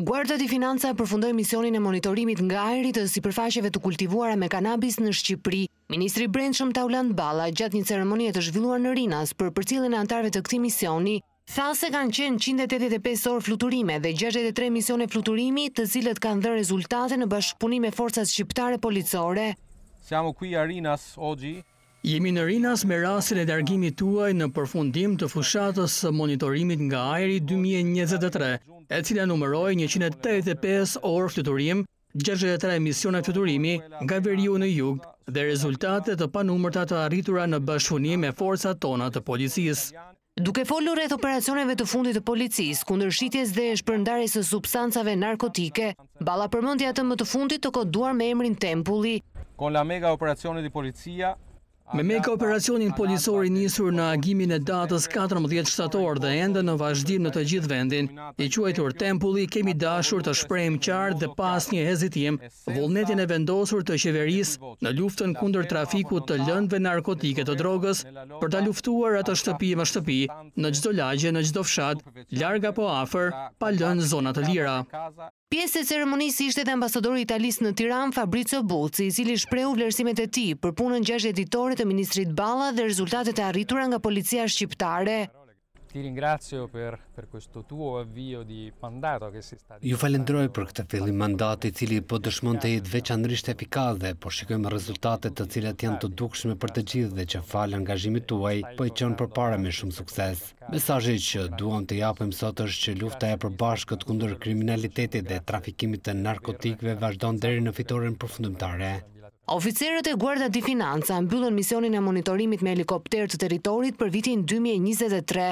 Guarda di Financa përfundoi misionin e monitorimit nga ajri të sipërfaqeve të kultivuara me kanabis në Shqipëri. Ministri i Brendshëm Tauland Balla gjatë një ceremonie të zhvilluar në Rinas për përcjelljen e antarve të këtij misioni, tha se kanë qenë 185 orë fluturime dhe 63 misione fluturimi, të cilët kanë dhënë rezultate në bashkëpunim me forcat shqiptare policore. Siamo qui a Rinas oggi Jemi në rinas me rasin e dërgimi tuaj në përfundim të fushatës së monitorimit nga ajri 2023, e cila numëroj 185 orë fluturim, 63 emisione fluturimi nga veriu në jug dhe rezultate të panumërta të arritura në bashkëfunim e forcat tona të policisë. Duke folur rreth operacioneve të fundit të policisë kundër shitjes dhe shpërndarjes së substancave narkotike, balla përmendja të më të fundit të koduar me emrin Tempulli. Kon la mega operacione di policia Me me ka operacionin polisori njësur në agimin e datës 14 shtator dhe endë në vazhdim në të gjithë vendin, i quajtur tempulli kemi dashur të shprejmë qarë dhe pas një hezitim vullnetin e vendosur të qeveris në luftën kunder trafikut të lëndve narkotike të drogës për të luftuar atë shtëpi më shtëpi në gjdo lagje në gjdo fshat, larga po afer, pa lëndë zonat të lira. Pjesë e ceremonisë ishte dhe ambasadori italisë në Tiran, Fabrizio Buci, i cili shpreu vlerësimet e ti për punën gjashtë editore të Ministrit Bala dhe rezultatet e arritura nga policia shqiptare. Ju falendroj për këtë fillim mandati i cili po dëshmon të jetë veçanërisht efikaz dhe po shikojmë rezultate të cilat janë të dukshme për të gjithë dhe që falë angazhimit tuaj po i çon përpara me shumë sukses. Mesazhi që duam të japim sot është që lufta e përbashkët kundër kriminalitetit dhe trafikimit të narkotikëve vazhdon deri në fitoren përfundimtare. Oficerët e Guarda di Financa mbyllën misionin e monitorimit me helikopter të teritorit për vitin 2023.